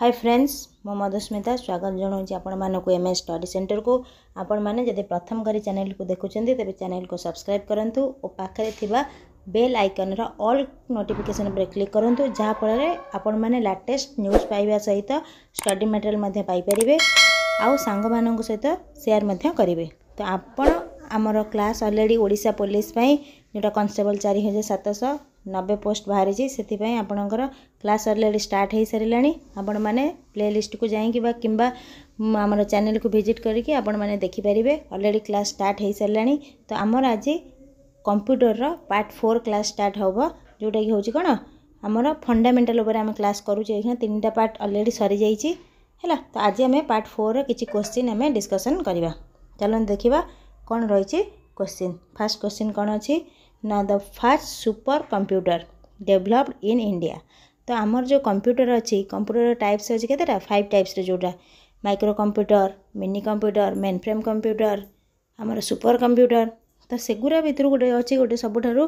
high friends ମୁଁ ମଧୁସ୍ମିତା ସ୍ୱାଗତ ଜଣାଉଛି ଆପଣମାନଙ୍କୁ ଏମ୍ ଏସ୍ ଷ୍ଟଡ଼ି ସେଣ୍ଟରକୁ ଆପଣମାନେ ଯଦି ପ୍ରଥମ କରି ଚ୍ୟାନେଲକୁ ଦେଖୁଛନ୍ତି ତେବେ ଚ୍ୟାନେଲକୁ ସବସ୍କ୍ରାଇବ୍ କରନ୍ତୁ ଓ ପାଖରେ ଥିବା ବେଲ୍ ଆଇକନ୍ର ଅଲ୍ ନୋଟିଫିକେସନ୍ ଉପରେ କ୍ଲିକ୍ କରନ୍ତୁ ଯାହାଫଳରେ ଆପଣମାନେ ଲାଟେଷ୍ଟ ନ୍ୟୁଜ୍ ପାଇବା ସହିତ ଷ୍ଟଡ଼ି ମେଟେରିଆଲ୍ ମଧ୍ୟ ପାଇପାରିବେ ଆଉ ସାଙ୍ଗମାନଙ୍କ ସହିତ ସେୟାର ମଧ୍ୟ କରିବେ ତ ଆପଣ ଆମର କ୍ଲାସ୍ ଅଲରେଡ଼ି ଓଡ଼ିଶା ପୋଲିସ୍ ପାଇଁ ଯେଉଁଟା କନଷ୍ଟେବଲ୍ ଚାରି ହଜାର ସାତଶହ ନବେ ପୋଷ୍ଟ ବାହାରିଛି ସେଥିପାଇଁ ଆପଣଙ୍କର କ୍ଲାସ୍ ଅଲରେଡ଼ି ଷ୍ଟାର୍ଟ ହୋଇସାରିଲାଣି ଆପଣମାନେ ପ୍ଲେଲିଷ୍ଟକୁ ଯାଇକି ବା କିମ୍ବା ଆମର ଚ୍ୟାନେଲକୁ ଭିଜିଟ୍ କରିକି ଆପଣମାନେ ଦେଖିପାରିବେ ଅଲରେଡ଼ି କ୍ଲାସ୍ ଷ୍ଟାର୍ଟ ହୋଇସାରିଲାଣି ତ ଆମର ଆଜି କମ୍ପ୍ୟୁଟରର ପାର୍ଟ ଫୋର୍ କ୍ଲାସ୍ ଷ୍ଟାର୍ଟ ହେବ ଯେଉଁଟାକି ହେଉଛି କ'ଣ ଆମର ଫଣ୍ଡାମେଣ୍ଟାଲ ଉପରେ ଆମେ କ୍ଲାସ୍ କରୁଛେ ଏଇଖିନା ତିନିଟା ପାର୍ଟ ଅଲରେଡ଼ି ସରିଯାଇଛି ହେଲା ତ ଆଜି ଆମେ ପାର୍ଟ ଫୋର୍ର କିଛି କୋଶ୍ଚିନ୍ ଆମେ ଡିସ୍କସନ୍ କରିବା ଚାଲନ୍ତୁ ଦେଖିବା କ'ଣ ରହିଛି କୋଶ୍ଚିନ୍ ଫାର୍ଷ୍ଟ କୋଶ୍ଚିନ୍ କ'ଣ ଅଛି now the first super computer developed in india ତ ଆମର ଯେଉଁ କମ୍ପ୍ୟୁଟର ଅଛି କମ୍ପ୍ୟୁଟର ଟାଇପ୍ସ ଅଛି କେତେଟା ଫାଇଭ୍ ଟାଇପ୍ସର ଯେଉଁଟା micro computer mini computer mainframe computer ଆମର ସୁପର କମ୍ପ୍ୟୁଟର ତ ସେଗୁଡ଼ା ଭିତରୁ ଗୋଟେ ଅଛି ଗୋଟେ ସବୁଠାରୁ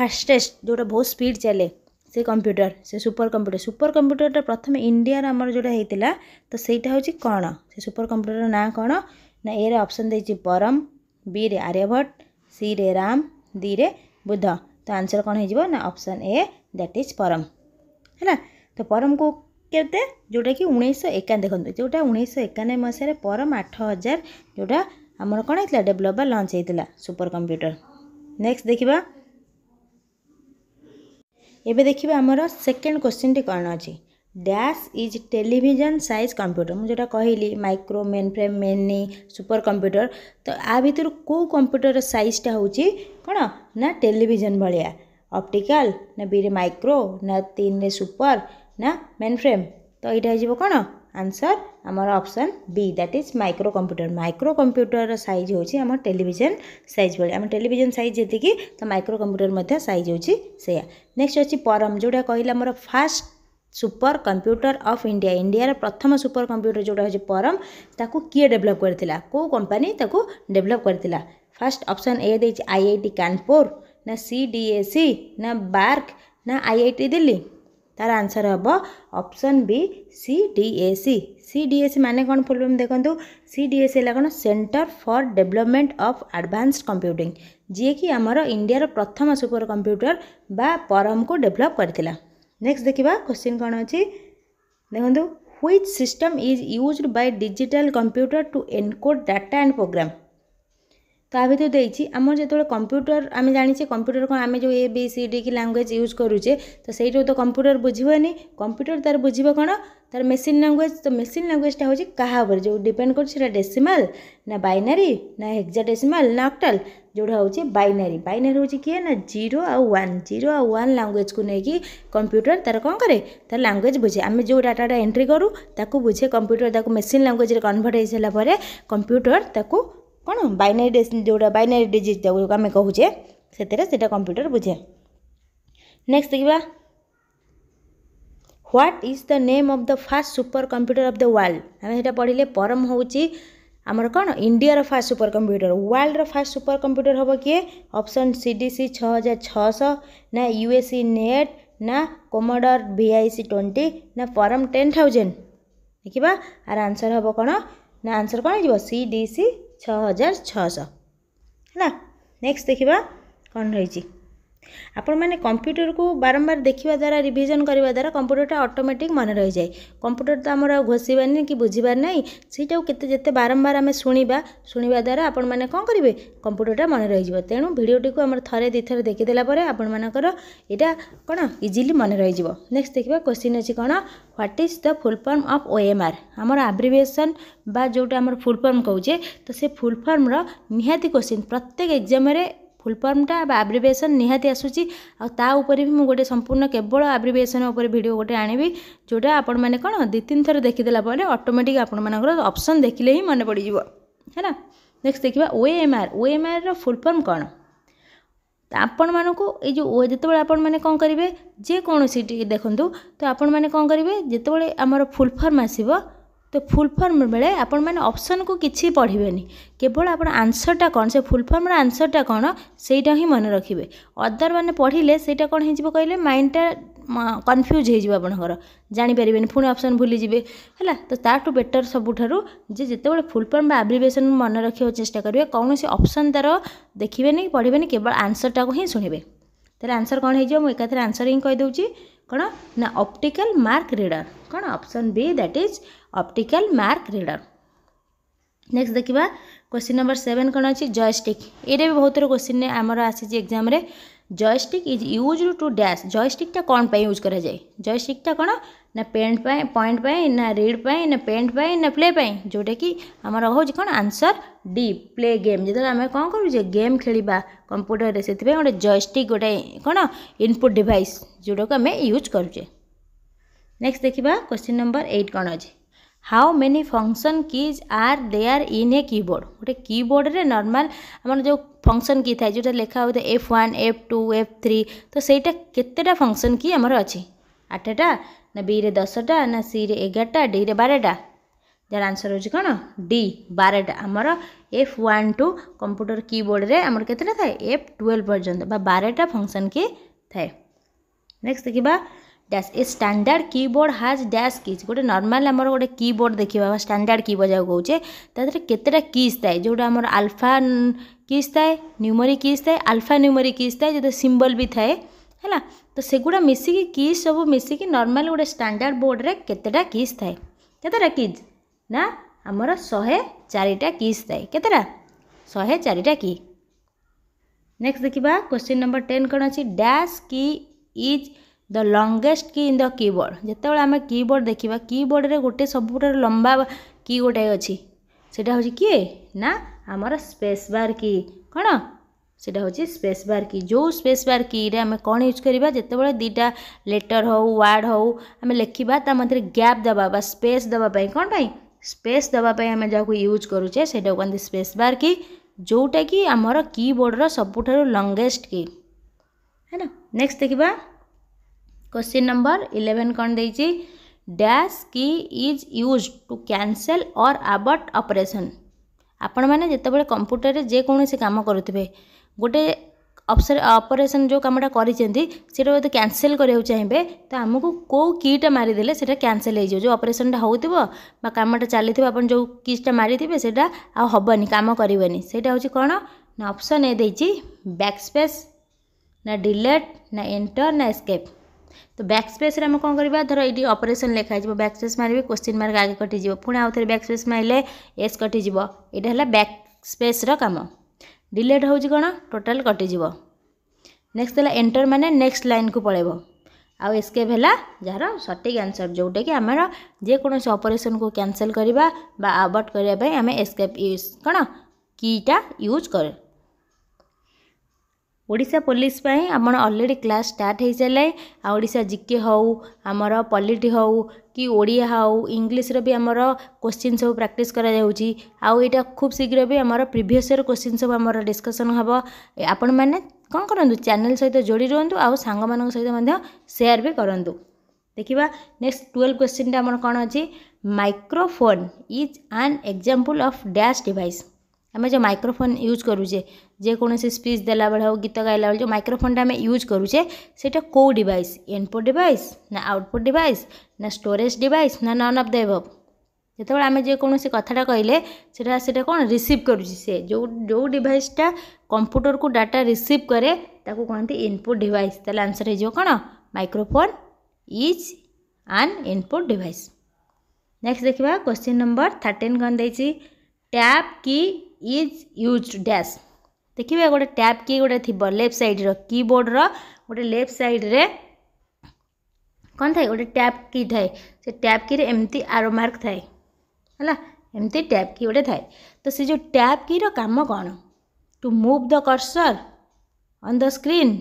ଫାଷ୍ଟେଷ୍ଟ ଯେଉଁଟା ବହୁତ ସ୍ପିଡ଼ ଚାଲେ ସେ କମ୍ପ୍ୟୁଟର ସେ ସୁପର କମ୍ପ୍ୟୁଟର ସୁପର କମ୍ପ୍ୟୁଟରଟା ପ୍ରଥମେ ଇଣ୍ଡିଆର ଆମର ଯେଉଁଟା ହେଇଥିଲା ତ ସେଇଟା ହେଉଛି କ'ଣ ସେ ସୁପର କମ୍ପ୍ୟୁଟରର ନାଁ କ'ଣ ନା ଏରେ ଅପସନ୍ ଦେଇଛି ବରମ୍ ବିରେ ଆର୍ଯ୍ୟଭଟ୍ଟ ସିରେ ରାମ ଦୁଇରେ ବୁଧ ତ ଆନ୍ସର୍ କ'ଣ ହେଇଯିବ ନା ଅପସନ୍ ଏ ଦ୍ୟାଟ୍ ଇଜ୍ ପରମ ହେଲା ତ ପରମକୁ କେତେ ଯେଉଁଟାକି ଉଣେଇଶହ ଏକାନବେ ଦେଖନ୍ତୁ ଯେଉଁଟା ଉଣେଇଶହ ଏକାନବେ ମସିହାରେ ପରମ ଆଠ ହଜାର ଯେଉଁଟା ଆମର କ'ଣ ହେଇଥିଲା ଡେଭଲପ୍ ବା ଲଞ୍ଚ ହେଇଥିଲା ସୁପର କମ୍ପ୍ୟୁଟର ନେକ୍ସଟ ଦେଖିବା ଏବେ ଦେଖିବା ଆମର ସେକେଣ୍ଡ କ୍ୱେଶ୍ଚିନ୍ଟି କ'ଣ ଅଛି dash is television size computer ମୁଁ ଯେଉଁଟା କହିଲି micro mainframe mini super computer ତ ଆ ଭିତରୁ କେଉଁ କମ୍ପ୍ୟୁଟରର ସାଇଜ୍ଟା ହେଉଛି କ'ଣ ନା ଟେଲିଭିଜନ ଭଳିଆ ଅପ୍ଟିକାଲ ନା ବିରେ ମାଇକ୍ରୋ ନା ତିନିରେ ସୁପର ନା ମେନ୍ ଫ୍ରେମ୍ ତ ଏଇଟା ହେଇଯିବ କ'ଣ ଆନ୍ସର ଆମର option B that is micro computer micro କମ୍ପ୍ୟୁଟରର ସାଇଜ୍ ହେଉଛି ଆମର ଟେଲିଭିଜନ ସାଇଜ୍ ଭଳିଆ ଆମ ଟେଲିଭିଜନ ସାଇଜ୍ ଯେତିକି ତ ମାଇକ୍ରୋ କମ୍ପ୍ୟୁଟର ମଧ୍ୟ ସାଇଜ୍ ହେଉଛି ସେଇଆ ନେକ୍ସଟ ଅଛି ପରମ ଯେଉଁଟା କହିଲା ଆମର first super computer of India India प्रथम सुपर कंप्यूटर जो हो परम ताको किए डेभलप करता को कंपनी ताको डेभलप करता फास्ट ऑप्शन ए दे आई आई टी कानपुर ना सी सीडीएसी ना बार्क ना आईआईटी दिल्ली तार आंसर हम option B C CDAC C माने कौन फुल देखो सीडीएसी है कौन centre for development of advanced computing जी कि आम इंडिया प्रथम सुपर कंप्यूटर बा परम को डेभलप करता नेक्स्ट देखा क्वेश्चन कौन अच्छी देखो which system is used by digital computer to encode data and program ତା ଭିତରୁ ଦେଇଛି ଆମର ଯେତେବେଳେ କମ୍ପ୍ୟୁଟର ଆମେ ଜାଣିଛେ କମ୍ପ୍ୟୁଟର କ'ଣ ଆମେ ଯେଉଁ ଏ ବି ସି ଡି କି ଲାଙ୍ଗୁଏଜ୍ ୟୁଜ୍ କରୁଛେ ତ ସେଇଟାକୁ ତ କମ୍ପ୍ୟୁଟର ବୁଝିବନି କମ୍ପ୍ୟୁଟର ତା'ର ବୁଝିବ କ'ଣ ତା'ର ମେସିନ୍ ଲାଙ୍ଗୁଏଜ୍ ତ ମେସିନ୍ ଲାଙ୍ଗୁଏଜ୍ଟା ହେଉଛି କାହା ଉପରେ ଯେଉଁ ଡିପେଣ୍ଡ କରୁଛି ସେଇଟା ଡେସିମାଲ୍ ନା ବାଇନାରୀ ନା ଡେସିମାଲ୍ ନା ଅକ୍ଟାଲ୍ ଯେଉଁଟା ହେଉଛି ବାଇନାରୀ ବାଇନାରୀ ହେଉଛି କିଏ ନା ଜିରୋ ଆଉ ୱାନ୍ ଜିରୋ ଆଉ ୱାନ୍ ଲାଙ୍ଗୁଏଜ୍କୁ ନେଇକି କମ୍ପ୍ୟୁଟର ତା'ର କ'ଣ କରେ ତା'ର ଲାଙ୍ଗୁଏଜ୍ ବୁଝେ ଆମେ ଯେଉଁ ଡାଟାଟା ଏଣ୍ଟ୍ରି କରୁ ତାକୁ ବୁଝେ କମ୍ପ୍ୟୁଟର ତାକୁ ମେସିନ୍ ଲାଙ୍ଗୁଏଜ୍ରେ କନଭର୍ଟ ହେଇସାରିଲା ପରେ କମ୍ପ୍ୟୁଟର ତାକୁ କ'ଣ ବାଇନାରୀ ଯେଉଁଟା ବାଇନାରୀ ଡିଜିଟ୍ ଯେଉଁଟାକୁ ଆମେ କହୁଛେ ସେଥିରେ ସେଇଟା କମ୍ପ୍ୟୁଟର ବୁଝେ ନେକ୍ସଟ ଦେଖିବା what is the name of the first super computer of the world ଆମେ ସେଇଟା ପଢ଼ିଲେ ପରମ ହେଉଛି ଆମର କ'ଣ ଇଣ୍ଡିଆର ଫାଷ୍ଟ ସୁପର କମ୍ପ୍ୟୁଟର ୱାର୍ଲଡର ଫାଷ୍ଟ ସୁପର କମ୍ପ୍ୟୁଟର ହେବ କିଏ ଅପସନ୍ ସି ଡି ସି ଛଅ ହଜାର ଛଅଶହ ନା ୟୁ ଏ ସି ନେଟ୍ ନା Commodore V I C twenty ନା ଫରମ୍ ଟେନ୍ ଥାଉଜେଣ୍ଡ ଦେଖିବା ଆର ଆନ୍ସର୍ ହେବ କ'ଣ ନା ଆନ୍ସର୍ କ'ଣ ହେଇଯିବ ସି ଡି ସି ଛଅ ହଜାର ଛଅଶହ ହେଲା ନେକ୍ସଟ ଦେଖିବା କ'ଣ ରହିଛି ଆପଣମାନେ କମ୍ପ୍ୟୁଟରକୁ ବାରମ୍ବାର ଦେଖିବା ଦ୍ୱାରା ରିଭିଜନ୍ କରିବା ଦ୍ୱାରା କମ୍ପ୍ୟୁଟରଟା ଅଟୋମେଟିକ୍ ମନେ ରହିଯାଏ କମ୍ପ୍ୟୁଟର ତ ଆମର ଆଉ ଘୋଷିବାନି କି ବୁଝିବାର ନାହିଁ ସେଇଟାକୁ କେତେ ଯେତେ ବାରମ୍ବାର ଆମେ ଶୁଣିବା ଶୁଣିବା ଦ୍ୱାରା ଆପଣମାନେ କ'ଣ କରିବେ କମ୍ପ୍ୟୁଟରଟା ମନେ ରହିଯିବ ତେଣୁ ଭିଡ଼ିଓଟିକୁ ଆମର ଥରେ ଦୁଇଥର ଦେଖିଦେଲା ପରେ ଆପଣମାନଙ୍କର ଏଇଟା କ'ଣ ଇଜିଲି ମନେ ରହିଯିବ ନେକ୍ସଟ ଦେଖିବା କ୍ୱେଶ୍ଚିନ୍ ଅଛି କ'ଣ what is the full form of O M R ଆମର ଆବ୍ରିଭିଏସନ୍ ବା ଯେଉଁଟା ଆମର ଫୁଲ୍ ଫର୍ମ କହୁଛେ ତ ସେ ଫୁଲ୍ ଫର୍ମର ନିହାତି କ୍ୱେଶ୍ଚିନ୍ ପ୍ରତ୍ୟେକ ଏକ୍ଜାମ୍ରେ ଫୁଲ୍ ଫର୍ମଟା ବା ଆବ୍ରିଭିଏସନ୍ ନିହାତି ଆସୁଛି ଆଉ ତା ଉପରେ ବି ମୁଁ ଗୋଟେ ସମ୍ପୂର୍ଣ୍ଣ କେବଳ ଆବ୍ରିଭିଏସନ୍ ଉପରେ ଭିଡ଼ିଓ ଗୋଟେ ଆଣିବି ଯେଉଁଟା ଆପଣମାନେ କ'ଣ ଦୁଇ ତିନି ଥର ଦେଖିଦେଲା ପରେ ଅଟୋମେଟିକ୍ ଆପଣମାନଙ୍କର ଅପସନ୍ ଦେଖିଲେ ହିଁ ମନେ ପଡ଼ିଯିବ ହେଲା ନେକ୍ସଟ ଦେଖିବା O M R O M ଆର୍ର ଫୁଲ୍ ଫର୍ମ କ'ଣ ଆପଣମାନଙ୍କୁ ଏଇ ଯେଉଁ ଓ ଯେତେବେଳେ ଆପଣମାନେ କ'ଣ କରିବେ ଯେକୌଣସି ଦେଖନ୍ତୁ ତ ଆପଣମାନେ କ'ଣ କରିବେ ଯେତେବେଳେ ଆମର ଫୁଲ୍ ଫର୍ମ ଆସିବ ତ ଫୁଲ୍ ଫର୍ମ ବେଳେ ଆପଣମାନେ ଅପସନ୍କୁ କିଛି ପଢ଼ିବେନି କେବଳ ଆପଣ ଆନ୍ସର୍ଟା କ'ଣ ସେ ଫୁଲ୍ ଫର୍ମର ଆନ୍ସର୍ଟା କ'ଣ ସେଇଟା ହିଁ ମନେ ରଖିବେ ଅଦର୍ ମାନେ ପଢ଼ିଲେ ସେଇଟା କ'ଣ ହେଇଯିବ କହିଲେ ମାଇଣ୍ଡଟା କନଫ୍ୟୁଜ୍ ହେଇଯିବ ଆପଣଙ୍କର ଜାଣିପାରିବେନି ପୁଣି ଅପସନ୍ ଭୁଲିଯିବେ ହେଲା ତ ତା'ଠୁ ବେଟର୍ ସବୁଠାରୁ ଯେ ଯେତେବେଳେ ଫୁଲ୍ ଫର୍ମ ବା ଆବ୍ରିଭେସନ୍ ମନେ ରଖିବାକୁ ଚେଷ୍ଟା କରିବେ କୌଣସି ଅପସନ୍ ତା'ର ଦେଖିବେନି ପଢ଼ିବେନି କେବଳ ଆନ୍ସର୍ଟାକୁ ହିଁ ଶୁଣିବେ ତାହେଲେ ଆନ୍ସର୍ କ'ଣ ହେଇଯିବ ମୁଁ ଏକାଥରେ ଆନ୍ସର୍ ହିଁ କହିଦେଉଛି କ'ଣ ନା ଅପ୍ଟିକାଲ ମାର୍କ ରିଡ଼ର୍ କ'ଣ option B that is optical mark reader next ଦେଖିବା କ୍ୱେଶ୍ଚିନ୍ ନମ୍ବର ସେଭେନ୍ କ'ଣ ଅଛି ଜୟଷ୍ଟିକ୍ ଏଇଟା ବି ବହୁତ ଥର କ୍ୱେଶ୍ଚିନ୍ ଆମର ଆସିଛି ଏକ୍ଜାମ୍ରେ joystick is use to dash ଜୟଷ୍ଟିକ୍ଟା କ'ଣ ପାଇଁ ୟୁଜ୍ କରାଯାଏ ଜୟଷ୍ଟିକ୍ଟା କ'ଣ ନା ପେଣ୍ଟ ପାଇଁ ପଏଣ୍ଟ ପାଇଁ ନା ରିଡ୍ ପାଇଁ ନା ପେଣ୍ଟ ପାଇଁ ନା ପ୍ଲେ ପାଇଁ ଯେଉଁଟାକି ଆମର ହେଉଛି କ'ଣ ଆନ୍ସର୍ ଡି ପ୍ଲେ ଗେମ୍ ଯେତେବେଳେ ଆମେ କ'ଣ କରୁଛେ ଗେମ୍ ଖେଳିବା କମ୍ପ୍ୟୁଟରରେ ସେଥିପାଇଁ ଗୋଟେ ଜୟଷ୍ଟିକ୍ ଗୋଟେ କ'ଣ ଇନପୁଟ୍ ଡିଭାଇସ୍ ଯେଉଁଟାକୁ ଆମେ ୟୁଜ୍ କରୁଛେ ନେକ୍ସଟ ଦେଖିବା କ୍ୱେଶ୍ଚିନ୍ ନମ୍ବର ଏଇଟ୍ କ'ଣ ଅଛି how many function keys are there in a keyboard ଗୋଟେ କିବୋର୍ଡ଼ରେ ନର୍ମାଲ୍ ଆମର ଯେଉଁ ଫଙ୍କସନ୍ କି ଥାଏ ଯେଉଁଟା ଲେଖା ହେଉଥାଏ F one F two F three ତ ସେଇଟା କେତେଟା ଫଙ୍କସନ୍ କି ଆମର ଅଛି আটটা না বিরে দশটা না সিরে এগারোটা ডিরে বারোটা যার আনসর হচ্ছে কোণ ডি বারোটা আমার এফ ওয়ান টু কম্পুটর কিবোর্ডে আমার কেতটা থাকে এফ টুয়েলভ পর্যন্ত বা বারোটা ফংশন কি থাকে নেক্সট দেখিবা dash a standard keyboard has dash keys গোটে নর্মাল আমার গোটে কিবোর্ড দেখিবা বা স্ট্যান্ডার্ড কিবোর্ড যা কৌছে তাদের কেতটা কিজ থাকে যেটা আমার আলফা কিজ থাকে নিউমরি কিজ থাকে আলফা নিউমরি কিজ থাকে যেটা সিম্বল বি থাকে ହେଲା ତ ସେଗୁଡ଼ା ମିଶିକି କିସ୍ ସବୁ ମିଶିକି ନର୍ମାଲ୍ ଗୋଟେ ଷ୍ଟାଣ୍ଡାର୍ଡ଼ ବୋର୍ଡ଼ରେ କେତେଟା କିସ୍ ଥାଏ କେତେଟା କିଜ୍ ନା ଆମର ଶହେ ଚାରିଟା କିସ୍ ଥାଏ କେତେଟା ଶହେ ଚାରିଟା କି ନେକ୍ସଟ ଦେଖିବା କ୍ୱେଶ୍ଚିନ୍ ନମ୍ବର ଟେନ୍ କ'ଣ ଅଛି dash key is the longest key in the keyboard ଯେତେବେଳେ ଆମେ କିବୋର୍ଡ଼ ଦେଖିବା କିବୋର୍ଡ଼ରେ ଗୋଟେ ସବୁଠାରୁ ଲମ୍ବା କି ଗୋଟାଏ ଅଛି ସେଇଟା ହେଉଛି କିଏ ନା ଆମର ସ୍ପେସ୍ ବାର୍ କି କ'ଣ सीटा हूँ स्पेस बार की जो स्पेस बार की आम कौन यूज करवा जो दुटा लेटर हौ वार्ड हौ आम लिखा तो मध्य गैप दबा बा स्पेस दबापाई कौन पाई स्पेस दबापाई आम जहाँ यूज करूचे से कहते स्पेस बार की जोटा कि आमर कीबोर्डर सबुठ लंगेस्ट की है ना नेक्स्ट देखा क्वेश्चन नंबर इलेवेन कौन the dash key is used to cancel or abort operation आपण मैंने आपत कंप्यूटर जेकोसी काम करेंगे ଗୋଟେ ଅପରେସନ୍ ଯେଉଁ କାମଟା କରିଛନ୍ତି ସେଇଟା ଯଦି କ୍ୟାନସେଲ୍ କରିବାକୁ ଚାହିଁବେ ତ ଆମକୁ କେଉଁ କିଟା ମାରିଦେଲେ ସେଇଟା କ୍ୟାନସେଲ୍ ହେଇଯିବ ଯେଉଁ ଅପରେସନ୍ଟା ହେଉଥିବ ବା କାମଟା ଚାଲିଥିବ ଆପଣ ଯେଉଁ କିସ୍ଟା ମାରିଥିବେ ସେଇଟା ଆଉ ହେବନି କାମ କରିବନି ସେଇଟା ହେଉଛି କ'ଣ ନା ଅପସନ୍ ଏ ଦେଇଛି ବ୍ୟାକ୍ ସ୍ପେସ୍ ନା ଡିଲେଟ୍ ନା ଏଣ୍ଟର୍ ନା ଏସ୍କେପ୍ ତ ବ୍ୟାକ୍ ସ୍ପେସ୍ରେ ଆମେ କ'ଣ କରିବା ଧର ଏଇଠି ଅପରେସନ୍ ଲେଖା ହେଇଯିବ ବ୍ୟାକ୍ ସ୍ପେସ୍ ମାରିବି କ୍ୱେଶ୍ଚିନ୍ ମାର୍କ ଆଗେ କଟିଯିବ ପୁଣି ଆଉ ଥରେ ବ୍ୟାକ୍ ସ୍ପେସ୍ ମାରିଲେ ଏସ୍ କଟିଯିବ ଏଇଟା ହେଲା ବ୍ୟାକ୍ ସ୍ପେସ୍ର କାମ ডিলেট ହେଉଛି କ'ଣ ଟୋଟାଲ୍ କଟିଯିବ ନେକ୍ସଟ ହେଲା ଏଣ୍ଟର ମାନେ ନେକ୍ସଟ ଲାଇନ୍କୁ ପଳେଇବ ଆଉ ଏସ୍କେପ୍ ହେଲା ଯାହାର ସଠିକ୍ ଆନ୍ସର୍ ଯେଉଁଟାକି ଆମର ଯେକୌଣସି ଅପରେସନ୍କୁ କ୍ୟାନସେଲ୍ କରିବା ବା ଆବର୍ଟ କରିବା ପାଇଁ ଆମେ ଏସ୍କେପ୍ ୟୁଜ୍ କ'ଣ କିଟା ୟୁଜ୍ କରେ ଓଡ଼ିଶା ପୋଲିସ ପାଇଁ ଆମର ଅଲରେଡ଼ି କ୍ଲାସ୍ ଷ୍ଟାର୍ଟ ହୋଇସାରିଲାଏ ଆଉ ଓଡ଼ିଶା ଜିକେ ହେଉ ଆମର ପଲିଟି ହେଉ କି ଓଡ଼ିଆ ହେଉ ଇଂଲିଶର ବି ଆମର କୋଶ୍ଚିନ୍ ସବୁ ପ୍ରାକ୍ଟିସ୍ କରାଯାଉଛି ଆଉ ଏଇଟା ଖୁବ୍ ଶୀଘ୍ର ବି ଆମର ପ୍ରିଭିୟସ୍ ଇୟର୍ କୋଶ୍ଚିନ୍ ସବୁ ଆମର ଡିସ୍କସନ୍ ହେବ ଆପଣମାନେ କ'ଣ କରନ୍ତୁ ଚ୍ୟାନେଲ୍ ସହିତ ଯୋଡ଼ି ରୁହନ୍ତୁ ଆଉ ସାଙ୍ଗମାନଙ୍କ ସହିତ ମଧ୍ୟ ସେୟାର୍ ବି କରନ୍ତୁ ଦେଖିବା ନେକ୍ସଟ ଟୁଏଲ୍ଭ କୋଶ୍ଚିନ୍ଟା ଆମର କ'ଣ ଅଛି microphone is an example of dash device आम जो माइक्रोफोन यूज करूचे जेकोसी स्पीच देला बेल हूँ गीत गाइला बेल जो माइक्रोफोन आम यूज करूचे से कौ डिवाइस इनपुट डिवाइस ना आउटपुट डिवाइस ना स्टोरेज डिवाइस ना नन अफ द एव जिते बार आम जेकोसी कथाटा कहले कौन रिसीव कर जो जो डिवाइसटा कंप्यूटर को डाटा रिसीव कैरे कहते इनपुट डिवाइस तेल आंसर हो microphone is an input device next देखा क्वेश्चन नंबर थर्टिन कौन the tab key is use dash ଦେଖିବେ ଗୋଟେ ଟ୍ୟାବ୍ କି ଗୋଟେ ଥିବ ଲେଫ୍ଟ ସାଇଡ଼୍ର କିବୋର୍ଡ଼ର ଗୋଟେ ଲେଫ୍ଟ ସାଇଡ଼୍ରେ କ'ଣ ଥାଏ ଗୋଟେ ଟ୍ୟାବ୍ କି ଥାଏ ସେ ଟ୍ୟାବ୍ କିରେ ଏମିତି ଆରୋ ମାର୍କ ଥାଏ ହେଲା ଏମିତି ଟ୍ୟାବ୍ କି ଗୋଟେ ଥାଏ ତ ସେ ଯେଉଁ ଟ୍ୟାବ୍ କିର କାମ କ'ଣ to move the cursor on the screen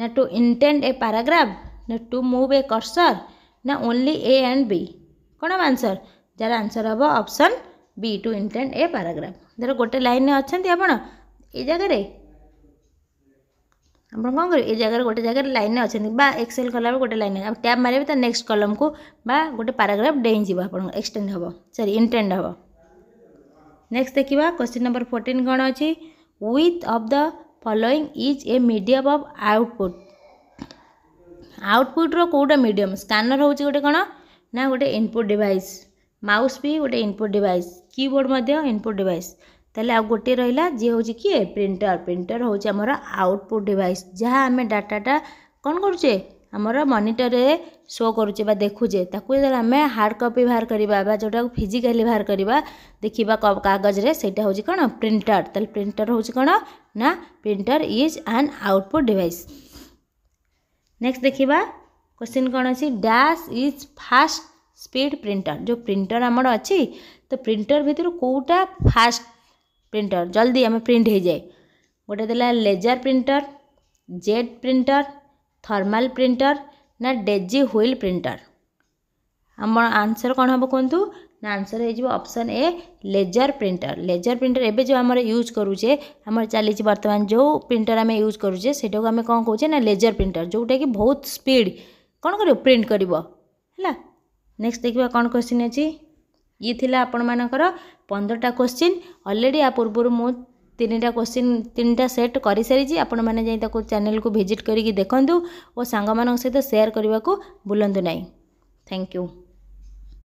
ନା ଟୁ ଇଣ୍ଟେଣ୍ଡ ଏ ପାରାଗ୍ରାଫ ନା ଟୁ ମୁଭ୍ ଏ କର୍ସର୍ ନା ଓନ୍ଲି ଏ ଆଣ୍ଡ ବି କ'ଣ ଆନ୍ସର୍ ଯାହାର ଆନ୍ସର୍ ହେବ option b to intend a paragraph ধর গোটে লাইনে অনেক আপনার এই জায়গায় ଆପଣ କ'ଣ କରିବେ ଏ ଜାଗାରେ ଗୋଟେ ଜାଗାରେ ଲାଇନ୍ରେ ଅଛନ୍ତି ବା ଏକ୍ସେଲ୍ କଲାବେଳେ ଗୋଟେ ଲାଇନ୍ ଆଉ ଟ୍ୟାବ୍ ମାରିବେ ତା ନେକ୍ସଟ କଲମ୍କୁ ବା ଗୋଟେ ପାରାଗ୍ରାଫ୍ ଡେଇଁଯିବ ଆପଣଙ୍କ ଏକ୍ସଟେଣ୍ଡ ହେବ ସରି ଇଣ୍ଟେଣ୍ଡ ହେବ ନେକ୍ସଟ ଦେଖିବା କ୍ୱେଶ୍ଚିନ୍ ନମ୍ବର ଫୋର୍ଟିନ୍ କ'ଣ ଅଛି with of the following is a medium of output ଆଉଟପୁଟ୍ର କେଉଁଟା ମିଡ଼ିୟମ୍ ସ୍କାନର ହେଉଛି ଗୋଟେ କ'ଣ ନା ଗୋଟେ ଇନପୁଟ୍ ଡିଭାଇସ୍ ମାଉସ୍ ବି ଗୋଟେ ଇନପୁଟ୍ ଡିଭାଇସ୍ কিবোর্ড মধ্যে ইনপুট ডিভাইস তাহলে ଆଉ ଗୋଟେ ରହିଲା ଯିଏ ହେଉଛି କିଏ ପ୍ରିଣ୍ଟର ପ୍ରିଣ୍ଟର ହେଉଛି ଆମର ଆଉଟପୁଟ୍ ଡିଭାଇସ୍ ଯାହା ଆମେ ଡାଟାଟା କ'ଣ କରୁଛେ ଆମର ମନିଟରରେ ଶୋ କରୁଛେ ବା ଦେଖୁଛେ ତାକୁ ଯେତେବେଳେ ଆମେ ହାର୍ଡ଼ କପି ବାହାର କରିବା ବା ଯେଉଁଟାକୁ ଫିଜିକାଲି ବାହାର କରିବା ଦେଖିବା କାଗଜରେ ସେଇଟା ହେଉଛି କ'ଣ ପ୍ରିଣ୍ଟର ତାହେଲେ ପ୍ରିଣ୍ଟର ହେଉଛି କ'ଣ ନା printer is an output device next ଦେଖିବା କ୍ୱେଶ୍ଚିନ୍ କ'ଣ ଅଛି dash is fast speed printer जो प्रिंटर आम अच्छी तो प्रिंटर भितर कौटा फास्ट प्रिंटर जल्दी आम प्रिंट हो जाए गोटे laser printer jet printer thermal printer ना डेजी हुईल प्रिंटर आम आंसर कौन हम कहतु ना answer option A laser printer laser printer एवं जो आम यूज करूचे आम चली बर्तमान जो प्रिंटर आम यूज करूचे से आम कौन कौचे ना लेजर प्रिंटर जोटा कि बहुत स्पीड कौन कर प्रिंट कर ନେକ୍ସଟ ଦେଖିବା କ'ଣ କ୍ୱେଶ୍ଚିନ୍ ଅଛି ଇଏ ଥିଲା ଆପଣମାନଙ୍କର ପନ୍ଦରଟା କ୍ୱେଶ୍ଚିନ୍ ଅଲରେଡ଼ି ଆ ପୂର୍ବରୁ ମୁଁ ତିନିଟା କ୍ୱେଶ୍ଚିନ୍ ତିନିଟା ସେଟ୍ କରିସାରିଛି ଆପଣମାନେ ଯାଇ ତାକୁ ଚ୍ୟାନେଲକୁ ଭିଜିଟ୍ କରିକି ଦେଖନ୍ତୁ ଓ ସାଙ୍ଗମାନଙ୍କ ସହିତ ସେୟାର୍ କରିବାକୁ ଭୁଲନ୍ତୁ ନାହିଁ ଥ୍ୟାଙ୍କ ୟୁ